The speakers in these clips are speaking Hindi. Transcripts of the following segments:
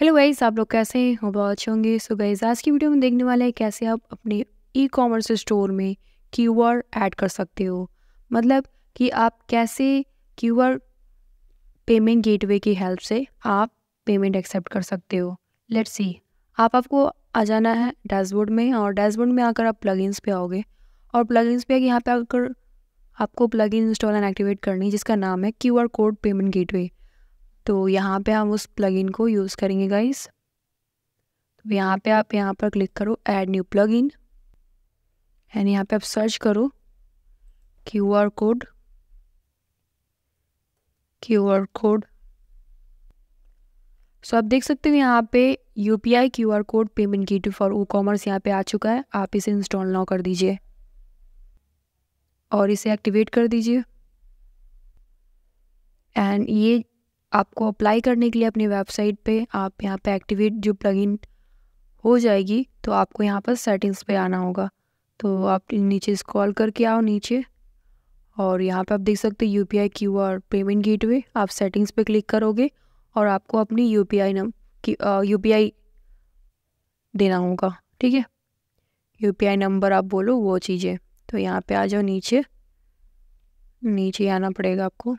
हेलो गाइज़ आप लोग कैसे हैं हम बहुत अच्छे होंगे सो गाइज़ आज की वीडियो में देखने वाले हैं कैसे आप अपने ई कॉमर्स स्टोर में आर ऐड कर सकते हो मतलब कि आप कैसे आर पेमेंट गेटवे की हेल्प से आप पेमेंट एक्सेप्ट कर सकते हो लेट्स सी आप आपको आ जाना है डैशबोर्ड में और डैशबोर्ड में आकर आप प्लगइन्स पे आओगे और प्लगइन्स पे यहाँ पे आकर आपको प्लगइन इंस्टॉल एंड एक्टिवेट करनी है जिसका नाम है क्यूआर कोड पेमेंट गेटवे तो यहाँ पे हम उस प्लगइन को यूज़ करेंगे गाइस तो यहाँ पे आप यहाँ पर क्लिक करो ऐड न्यू प्लगइन एंड यहाँ पे आप सर्च करो Q R code Q R code so आप देख सकते हो यहाँ पे U P I Q R code payment की टू फॉर ओ कॉमर्स यहाँ पे आ चुका है आप इसे इंस्टॉल ना कर दीजिए और इसे एक्टिवेट कर दीजिए एंड ये आपको अप्लाई करने के लिए अपनी वेबसाइट पे आप यहाँ पे एक्टिवेट जो प्लगइन हो जाएगी तो आपको यहाँ पर सेटिंग्स पे आना होगा तो आप नीचे स्क्रॉल करके आओ नीचे और यहाँ पे आप देख सकते हो U P I Q R payment gate आप सेटिंग्स पे क्लिक करोगे और आपको अपनी यू पी आई नम की यू पी आई देना होगा ठीक है यू पी आई नंबर आप बोलो वो चीज़ें तो यहाँ पे आ जाओ नीचे नीचे आना पड़ेगा आपको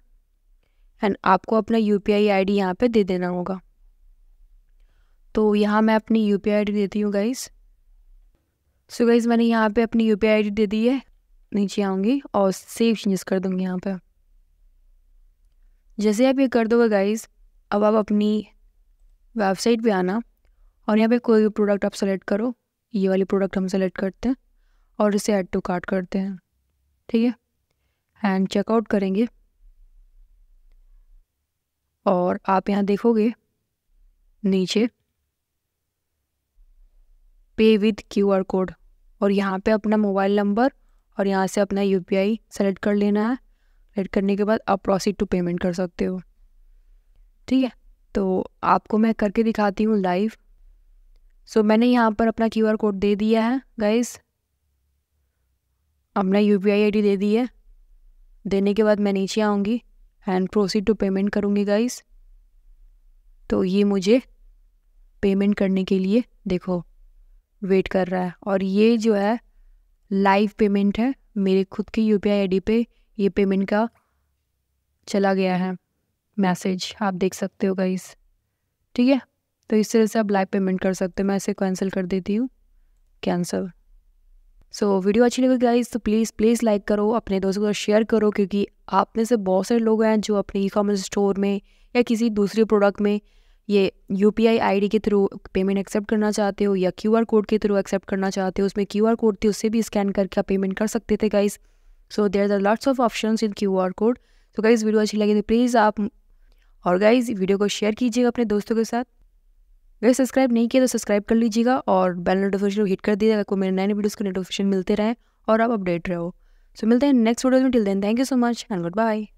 एंड आपको अपना U P I I D यहाँ पर दे देना होगा तो यहाँ मैं अपनी U P I I D देती हूँ गाइज़ सो गाइज़ मैंने यहाँ पर अपनी U P I I D दे दी है नीचे आऊँगी और सेव चेंजेस कर दूँगी यहाँ पर जैसे आप ये कर दोगे गाइज़ अब आप अपनी वेबसाइट पर आना और यहाँ पर कोई भी प्रोडक्ट आप सेलेक्ट करो ये वाली प्रोडक्ट हम सेलेक्ट करते हैं और इसे ऐड टू कार्ट करते हैं ठीक है एंड चेकआउट करेंगे और आप यहाँ देखोगे नीचे पे विद क्यू आर कोड और यहाँ पे अपना मोबाइल नंबर और यहाँ से अपना यू पी आई सेलेक्ट कर लेना है सेलेक्ट करने के बाद आप प्रोसीड टू पेमेंट कर सकते हो ठीक है तो आपको मैं करके दिखाती हूँ लाइव सो मैंने यहाँ पर अपना क्यू आर कोड दे दिया है गाइस अपना U P I I D दे दी है देने के बाद मैं नीचे आऊँगी एंड प्रोसीड टू पेमेंट करूँगी गाइस तो ये मुझे पेमेंट करने के लिए देखो वेट कर रहा है और ये जो है लाइव पेमेंट है मेरे खुद के यू पी आई पे ये पेमेंट का चला गया है मैसेज आप देख सकते हो गाइस ठीक है तो इस तरह से आप लाइव पेमेंट कर सकते हो मैं इसे कैंसिल कर देती हूँ कैंसल सो so, वीडियो अच्छी लगी गाइज तो प्लीज़ प्लीज़ लाइक करो अपने दोस्तों को शेयर करो क्योंकि आप में से बहुत सारे लोग हैं जो अपने ई कॉमर्स स्टोर में या किसी दूसरे प्रोडक्ट में ये U P I I D के थ्रू पेमेंट एक्सेप्ट करना चाहते हो या क्यू आर कोड के थ्रू एक्सेप्ट करना चाहते हो उसमें क्यू आर कोड थी उससे भी स्कैन करके आप पेमेंट कर सकते थे guys so there are lots of option in Q R code तो गाइज़ वीडियो अच्छी लगी तो प्लीज़ आप और गाइज़ वीडियो को शेयर कीजिएगा अपने दोस्तों के साथ अगर सब्सक्राइब नहीं किया तो सब्सक्राइब कर लीजिएगा और बेल नोटिफिकेशन हिट कर दीजिएगा आपको मेरे नए नए वीडियोज़ के नोटिफिकेशन मिलते रहें और आप अपडेट रहो सो मिलते हैं नेक्स्ट वीडियो में till then thank you so much and good bye